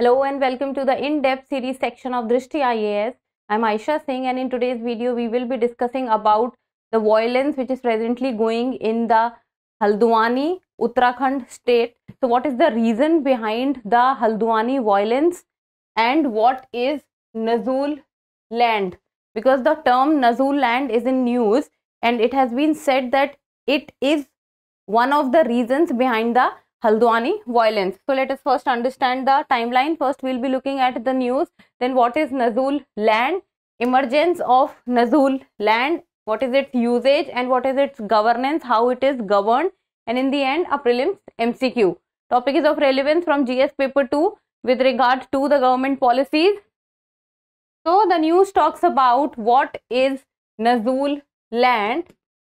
Hello and welcome to the in-depth series section of Drishti IAS. I'm Aisha Singh and in today's video we will be discussing about the violence which is presently going in the Haldwani, Uttarakhand state. So what is the reason behind the Haldwani violence and what is Nazul land? Because the term Nazul land is in news and it has been said that it is one of the reasons behind the Haldwani violence. So let us first understand the timeline. First we'll be looking at the news. Then what is Nazul land? Emergence of Nazul land. What is its usage and what is its governance? How it is governed? And in the end, a prelims MCQ. Topic is of relevance from GS paper 2 with regard to the government policies. So the news talks about what is Nazul land.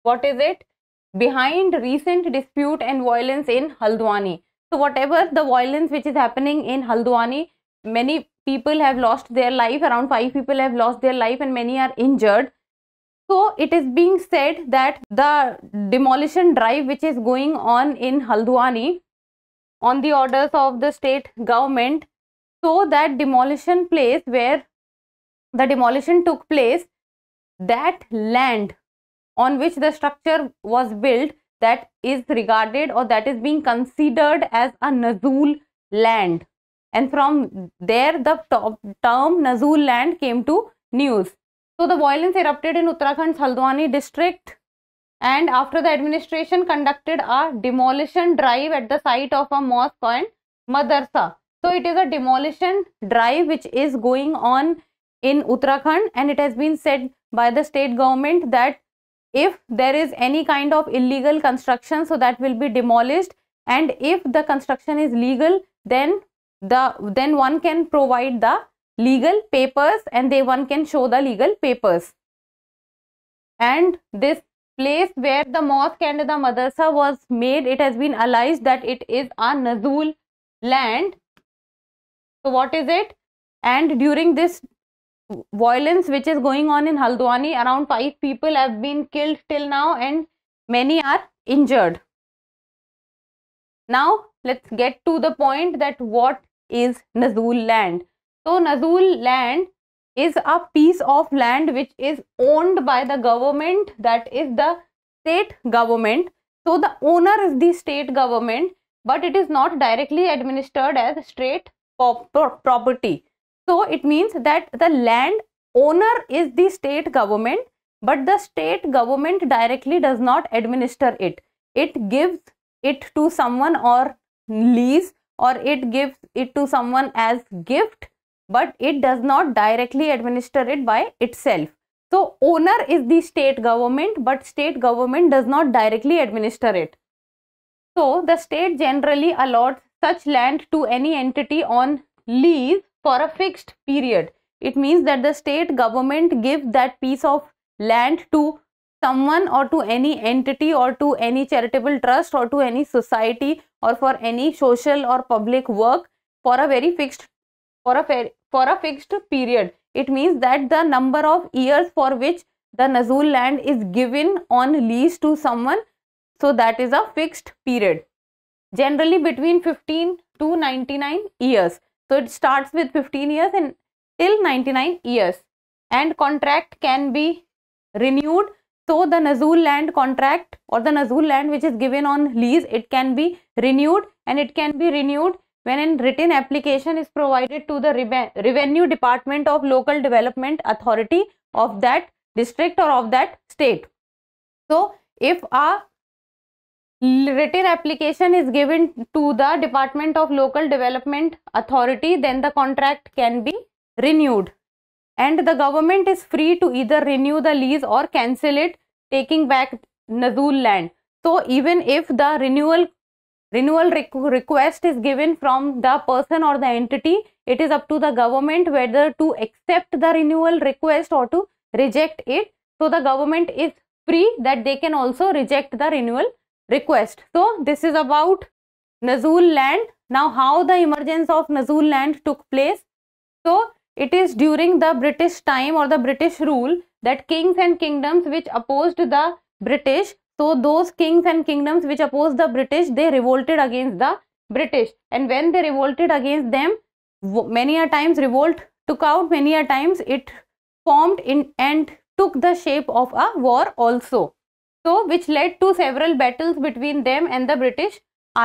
What is it? behind recent dispute and violence in Haldwani. So whatever the violence which is happening in Haldwani, many people have lost their life, around 5 people have lost their life and many are injured. So it is being said that the demolition drive which is going on in Haldwani on the orders of the state government so that demolition place where the demolition took place that land on which the structure was built that is regarded or that is being considered as a Nazul land. And from there, the term Nazul land came to news. So the violence erupted in Uttarakhand's Haldwani district and after the administration conducted a demolition drive at the site of a mosque and madrasa. So it is a demolition drive which is going on in Uttarakhand and it has been said by the state government that if there is any kind of illegal construction so that will be demolished and if the construction is legal then the then one can provide the legal papers and they one can show the legal papers and this place where the mosque and the madrasa was made it has been alleged that it is a nazul land so what is it and during this violence which is going on in Haldwani. Around five people have been killed till now and many are injured. Now let's get to the point that what is Nazul land. So Nazul land is a piece of land which is owned by the government that is the state government. So the owner is the state government but it is not directly administered as state property. So it means that the land owner is the state government, but the state government directly does not administer it. It gives it to someone or lease or it gives it to someone as gift, but it does not directly administer it by itself. So owner is the state government, but state government does not directly administer it. So the state generally allots such land to any entity on lease for a fixed period. It means that the state government gives that piece of land to someone or to any entity or to any charitable trust or to any society or for any social or public work for a very fixed for a for a fixed period. It means that the number of years for which the Nazul land is given on lease to someone. So that is a fixed period. Generally between 15 to 99 years. So it starts with 15 years and till 99 years and contract can be renewed. So the Nazul land contract or the Nazul land which is given on lease, it can be renewed and it can be renewed when a written application is provided to the revenue department of local development authority of that district or of that state. So if a written application is given to the Department of Local Development Authority, then the contract can be renewed. And the government is free to either renew the lease or cancel it, taking back Nazul land. So even if the renewal renewal request is given from the person or the entity, it is up to the government whether to accept the renewal request or to reject it. So the government is free that they can also reject the renewal request. So this is about Nazul land. Now how the emergence of Nazul land took place. So it is during the British time or the British rule that kings and kingdoms which opposed the British. So those kings and kingdoms which opposed the British, they revolted against the British. And when they revolted against them, many a times revolt took out, many a times it formed in and took the shape of a war also so which led to several battles between them and the British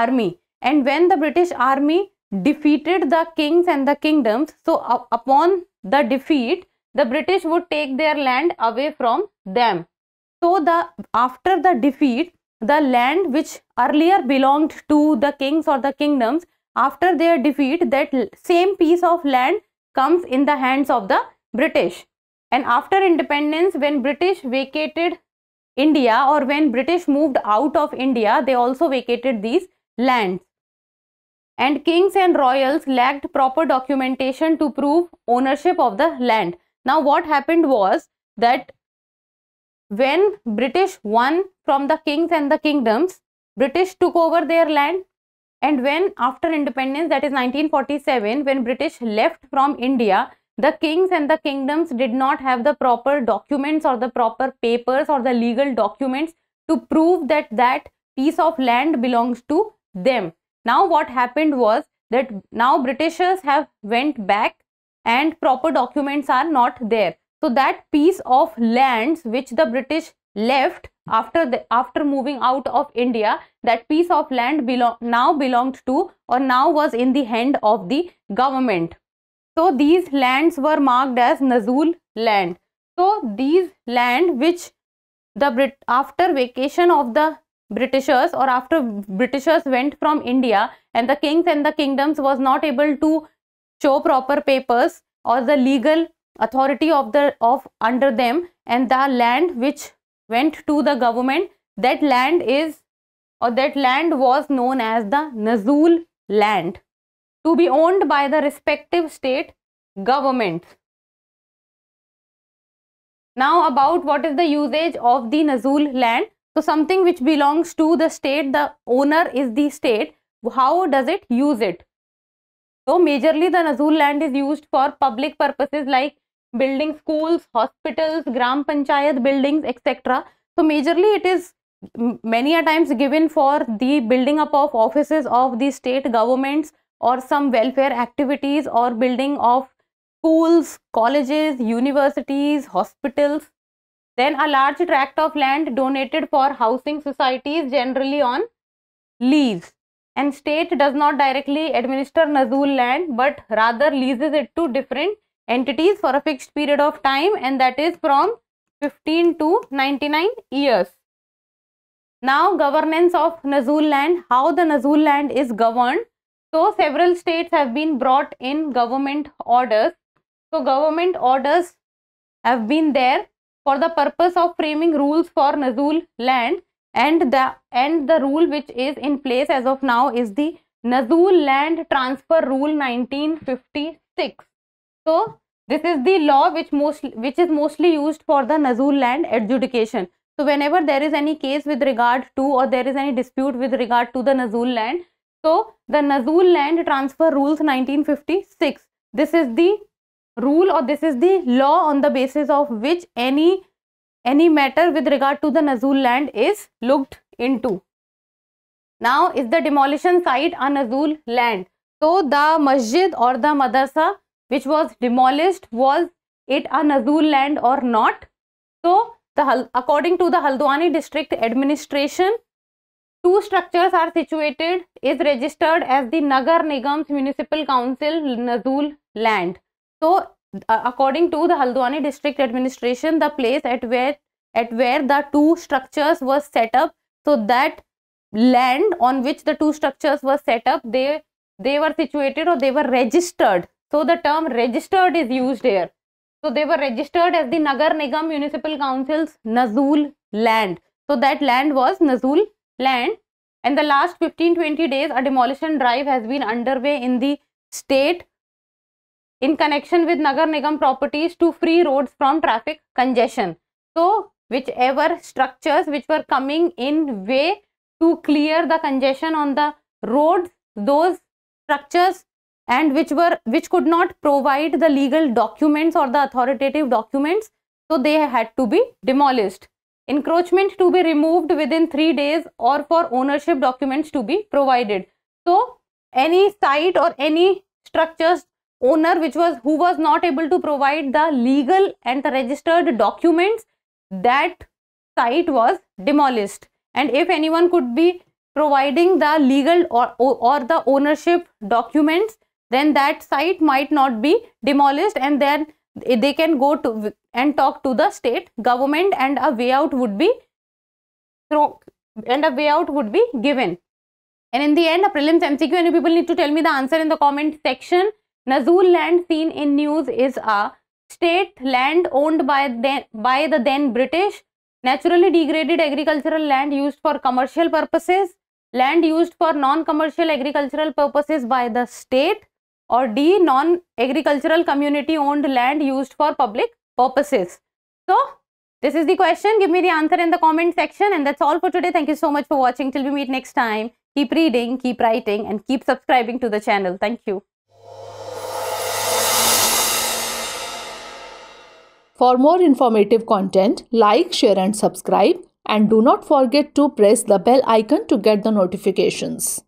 army. And when the British army defeated the kings and the kingdoms, so upon the defeat, the British would take their land away from them. So the after the defeat, the land which earlier belonged to the kings or the kingdoms, after their defeat, that same piece of land comes in the hands of the British. And after independence, when British vacated India or when British moved out of India, they also vacated these lands. And kings and royals lacked proper documentation to prove ownership of the land. Now what happened was that when British won from the kings and the kingdoms, British took over their land and when after independence that is 1947 when British left from India, the kings and the kingdoms did not have the proper documents or the proper papers or the legal documents to prove that that piece of land belongs to them. Now what happened was that now Britishers have went back and proper documents are not there. So that piece of lands which the British left after the, after moving out of India, that piece of land belong, now belonged to or now was in the hand of the government. So these lands were marked as Nazul land. So these land which the Brit after vacation of the Britishers or after Britishers went from India and the kings and the kingdoms was not able to show proper papers or the legal authority of the of under them and the land which went to the government that land is or that land was known as the Nazul land to be owned by the respective state governments. Now about what is the usage of the Nazul land. So something which belongs to the state, the owner is the state. How does it use it? So majorly the Nazul land is used for public purposes like building schools, hospitals, gram panchayat buildings, etc. So majorly it is many a times given for the building up of offices of the state governments or some welfare activities or building of schools, colleges, universities, hospitals. Then a large tract of land donated for housing societies generally on lease. And state does not directly administer Nazul land but rather leases it to different entities for a fixed period of time and that is from 15 to 99 years. Now governance of Nazul land, how the Nazul land is governed so several states have been brought in government orders. So government orders have been there for the purpose of framing rules for Nazul land and the and the rule which is in place as of now is the Nazul land transfer rule 1956. So this is the law which most which is mostly used for the Nazul land adjudication. So whenever there is any case with regard to or there is any dispute with regard to the Nazul land, so the Nazul land transfer rules 1956. This is the rule or this is the law on the basis of which any any matter with regard to the Nazul land is looked into. Now is the demolition site a Nazul land? So the masjid or the madrasa which was demolished was it a Nazul land or not? So the according to the Haldwani district administration Two structures are situated, is registered as the Nagar Nigam's Municipal Council Nazul land. So, uh, according to the Haldwani district administration, the place at where at where the two structures was set up, so that land on which the two structures were set up, they they were situated or they were registered. So the term registered is used here. So they were registered as the Nagar Nigam Municipal Council's Nazul land. So that land was Nazul land and the last 15-20 days a demolition drive has been underway in the state in connection with Nagar Nigam properties to free roads from traffic congestion. So, whichever structures which were coming in way to clear the congestion on the roads, those structures and which were which could not provide the legal documents or the authoritative documents, so they had to be demolished encroachment to be removed within 3 days or for ownership documents to be provided so any site or any structures owner which was who was not able to provide the legal and the registered documents that site was demolished and if anyone could be providing the legal or, or the ownership documents then that site might not be demolished and then they can go to and talk to the state government and a way out would be and a way out would be given and in the end a prelims mcq and people need to tell me the answer in the comment section nazul land seen in news is a state land owned by the by the then british naturally degraded agricultural land used for commercial purposes land used for non-commercial agricultural purposes by the state or D non agricultural community owned land used for public purposes. So this is the question. Give me the answer in the comment section and that's all for today. Thank you so much for watching. Till we meet next time. Keep reading, keep writing and keep subscribing to the channel. Thank you. For more informative content, like, share and subscribe and do not forget to press the bell icon to get the notifications.